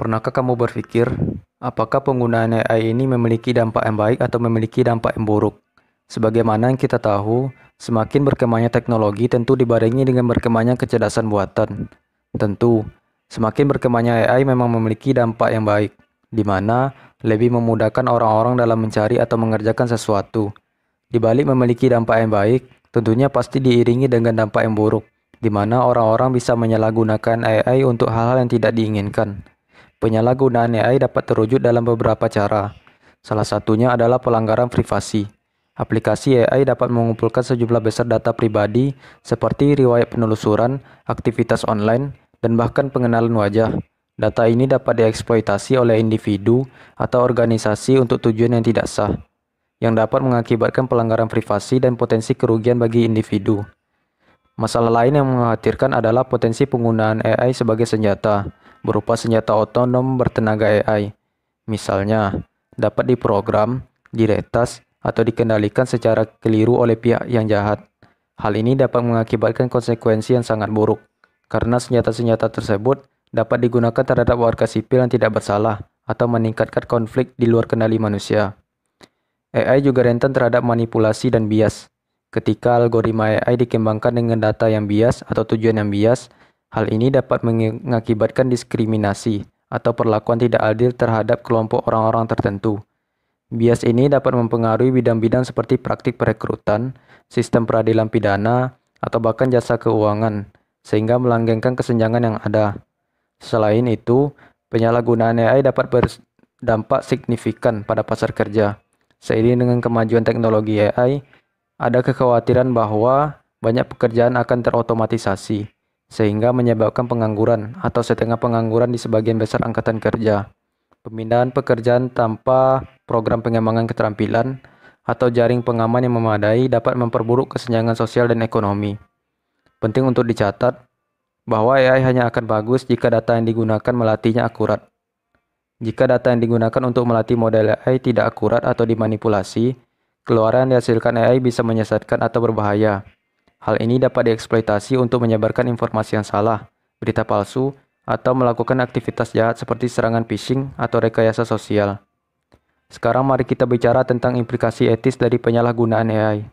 Pernahkah kamu berpikir, apakah penggunaan AI ini memiliki dampak yang baik atau memiliki dampak yang buruk? Sebagaimana yang kita tahu, semakin berkembangnya teknologi tentu dibarengi dengan berkembangnya kecerdasan buatan. Tentu, semakin berkembangnya AI memang memiliki dampak yang baik, di mana lebih memudahkan orang-orang dalam mencari atau mengerjakan sesuatu. Di balik memiliki dampak yang baik, tentunya pasti diiringi dengan dampak yang buruk, di mana orang-orang bisa menyalahgunakan AI untuk hal-hal yang tidak diinginkan. Penyalahgunaan AI dapat terwujud dalam beberapa cara. Salah satunya adalah pelanggaran privasi. Aplikasi AI dapat mengumpulkan sejumlah besar data pribadi seperti riwayat penelusuran, aktivitas online, dan bahkan pengenalan wajah. Data ini dapat dieksploitasi oleh individu atau organisasi untuk tujuan yang tidak sah, yang dapat mengakibatkan pelanggaran privasi dan potensi kerugian bagi individu. Masalah lain yang mengkhawatirkan adalah potensi penggunaan AI sebagai senjata berupa senjata otonom bertenaga AI. Misalnya, dapat diprogram, diretas, atau dikendalikan secara keliru oleh pihak yang jahat. Hal ini dapat mengakibatkan konsekuensi yang sangat buruk, karena senjata-senjata tersebut dapat digunakan terhadap warga sipil yang tidak bersalah atau meningkatkan konflik di luar kendali manusia. AI juga rentan terhadap manipulasi dan bias. Ketika algoritma AI dikembangkan dengan data yang bias atau tujuan yang bias, Hal ini dapat mengakibatkan diskriminasi atau perlakuan tidak adil terhadap kelompok orang-orang tertentu. Bias ini dapat mempengaruhi bidang-bidang seperti praktik perekrutan, sistem peradilan pidana, atau bahkan jasa keuangan, sehingga melanggengkan kesenjangan yang ada. Selain itu, penyalahgunaan AI dapat berdampak signifikan pada pasar kerja. Seiring dengan kemajuan teknologi AI, ada kekhawatiran bahwa banyak pekerjaan akan terotomatisasi sehingga menyebabkan pengangguran atau setengah pengangguran di sebagian besar angkatan kerja. Pemindahan pekerjaan tanpa program pengembangan keterampilan atau jaring pengaman yang memadai dapat memperburuk kesenjangan sosial dan ekonomi. Penting untuk dicatat bahwa AI hanya akan bagus jika data yang digunakan melatihnya akurat. Jika data yang digunakan untuk melatih model AI tidak akurat atau dimanipulasi, keluaran yang dihasilkan AI bisa menyesatkan atau berbahaya. Hal ini dapat dieksploitasi untuk menyebarkan informasi yang salah, berita palsu, atau melakukan aktivitas jahat seperti serangan phishing atau rekayasa sosial. Sekarang mari kita bicara tentang implikasi etis dari penyalahgunaan AI.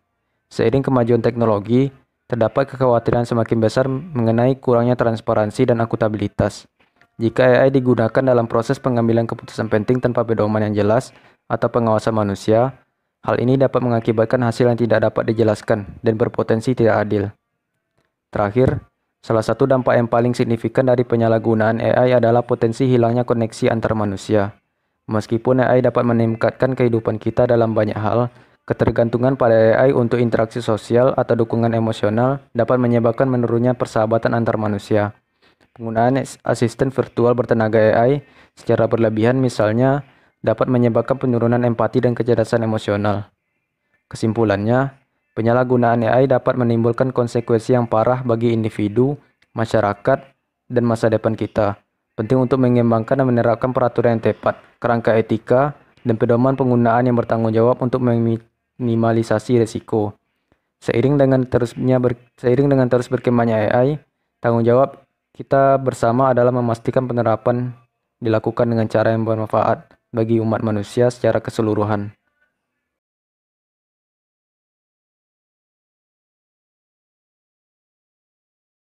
Seiring kemajuan teknologi, terdapat kekhawatiran semakin besar mengenai kurangnya transparansi dan akuntabilitas. Jika AI digunakan dalam proses pengambilan keputusan penting tanpa pedoman yang jelas atau pengawasan manusia, Hal ini dapat mengakibatkan hasil yang tidak dapat dijelaskan dan berpotensi tidak adil. Terakhir, salah satu dampak yang paling signifikan dari penyalahgunaan AI adalah potensi hilangnya koneksi antar manusia. Meskipun AI dapat meningkatkan kehidupan kita dalam banyak hal, ketergantungan pada AI untuk interaksi sosial atau dukungan emosional dapat menyebabkan menurunnya persahabatan antar manusia. Penggunaan asisten virtual bertenaga AI secara berlebihan misalnya dapat menyebabkan penurunan empati dan kecerdasan emosional. Kesimpulannya, penyalahgunaan AI dapat menimbulkan konsekuensi yang parah bagi individu, masyarakat, dan masa depan kita. Penting untuk mengembangkan dan menerapkan peraturan yang tepat, kerangka etika, dan pedoman penggunaan yang bertanggung jawab untuk meminimalisasi risiko. Seiring dengan terusnya ber, seiring dengan terus berkembangnya AI, tanggung jawab kita bersama adalah memastikan penerapan dilakukan dengan cara yang bermanfaat bagi umat manusia secara keseluruhan.